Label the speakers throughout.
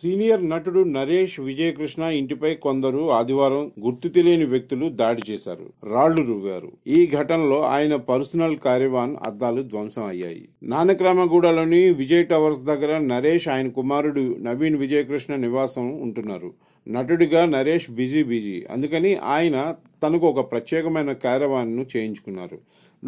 Speaker 1: senior నటుడు నరేష్ విజయకృష్ణ ఇంటిపై కొందరు ఆదివారం గుర్తు తెలియని వ్యక్తులు దాడి చేశారు రాళ్లు రువ్వారు ఈ ఘటనలో ఆయన పర్సనల్ కార్యవాన్ అద్దాలు ధ్వంసం అయ్యాయి నానక్రామగూడలోని విజయ్ టవర్స్ దగ్గర నరేష్ ఆయన కుమారుడు నవీన్ విజయకృష్ణ నివాసం ఉంటున్నారు నటుడిగా నరేష్ బిజీ బిజీ అందుకని ఆయన తనకు ఒక ప్రత్యేకమైన క్యారవాన్ను చేయించుకున్నారు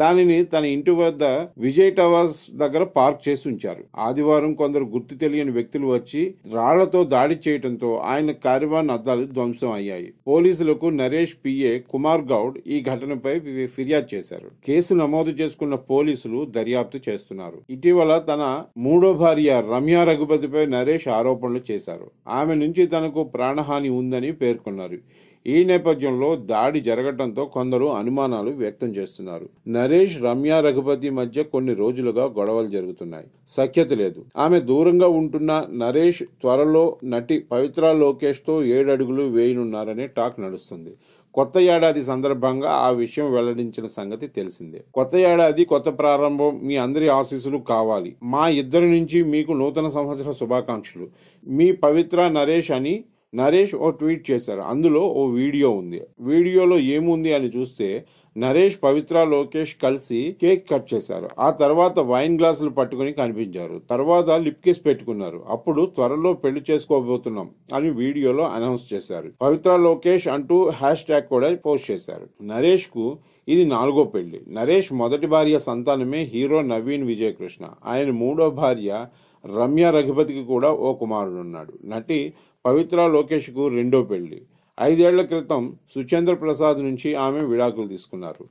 Speaker 1: దానిని తన ఇంటి వద్ద విజయ్ టవర్స్ దగ్గర పార్క్ చేసి ఉంచారు ఆదివారం కొందరు గుర్తు తెలియని వ్యక్తులు వచ్చి రాళ్లతో దాడి చేయడంతో ఆయన కార్యవాన్ అద్దాలు ధ్వంసం అయ్యాయి పోలీసులకు నరేష్ పిఏ కుమార్ గౌడ్ ఈ ఘటనపై ఫిర్యాదు చేశారు కేసు నమోదు చేసుకున్న పోలీసులు దర్యాప్తు చేస్తున్నారు ఇటీవల తన మూడో భార్య రమ్య రఘుపతిపై నరేష్ ఆరోపణలు చేశారు ఆమె నుంచి తనకు ప్రాణహాని ఉందని పేర్కొన్నారు ఈ నేపథ్యంలో దాడి జరగడంతో కొందరు అనుమానాలు వ్యక్తం చేస్తున్నారు నరేష్ రమ్య రఘుపతి మధ్య కొన్ని రోజులుగా గొడవలు జరుగుతున్నాయి సఖ్యత లేదు ఆమె దూరంగా ఉంటున్న నరేష్ త్వరలో నటి పవిత్ర లోకేష్తో ఏడడుగులు వేయనున్నారనే టాక్ నడుస్తుంది కొత్త ఏడాది సందర్భంగా ఆ విషయం వెల్లడించిన సంగతి తెలిసిందే కొత్త ఏడాది కొత్త ప్రారంభం మీ అందరి ఆశీస్సులు కావాలి మా ఇద్దరి నుంచి మీకు నూతన సంవత్సర శుభాకాంక్షలు మీ పవిత్ర నరేష్ అని నరేష్ ఓ ట్వీట్ చేశారు అందులో ఓ వీడియో ఉంది వీడియోలో ఏముంది అని చూస్తే నరేష్ పవిత్ర లోకేష్ కలిసి కేక్ కట్ చేశారు ఆ తర్వాత వైన్ గ్లాసులు పట్టుకుని కనిపించారు తర్వాత లిప్ కిస్ పెట్టుకున్నారు అప్పుడు త్వరలో పెళ్లి చేసుకోబోతున్నాం అని వీడియోలో అనౌన్స్ చేశారు పవిత్ర లోకేష్ అంటూ హ్యాష్ ట్యాగ్ కూడా పోస్ట్ చేశారు నరేష్ కు ఇది నాలుగో పెళ్లి నరేష్ మొదటి భార్య సంతానమే హీరో నవీన్ విజయకృష్ణ ఆయన మూడో భార్య రమ్య రఘుపతికి కూడా ఓ కుమారుడున్నాడు నటి పవిత్ర లోకేష్కు రెండో పెళ్లి ఐదేళ్ల క్రితం సుచేంద్ర ప్రసాద్ నుంచి ఆమె విడాకులు తీసుకున్నారు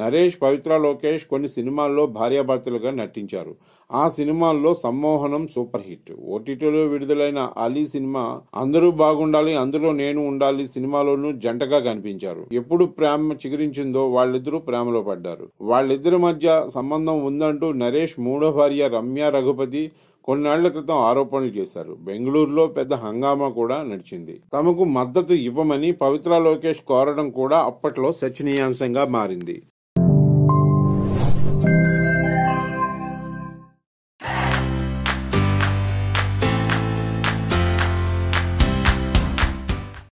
Speaker 1: నరేష్ పవిత్ర లోకేష్ కొన్ని సినిమాల్లో భార్యాభర్తలుగా నటించారు ఆ సినిమాల్లో సమ్మోహనం సూపర్ హిట్ ఓటీటీలో విడుదలైన అలీ సినిమా అందరూ బాగుండాలి అందులో నేను ఉండాలి సినిమాలోనూ జంటగా కనిపించారు ఎప్పుడు ప్రేమ చిగురించిందో వాళ్ళిద్దరూ ప్రేమలో పడ్డారు వాళ్ళిద్దరి మధ్య సంబంధం ఉందంటూ నరేష్ మూడో భార్య రమ్య రఘుపతి కొన్నాళ్ల క్రితం ఆరోపణలు చేశారు బెంగళూరులో పెద్ద హంగామా కూడా నడిచింది తమకు మద్దతు ఇవ్వమని పవిత్ర లోకేష్ కోరడం కూడా అప్పట్లో చర్చనీయాంశంగా మారింది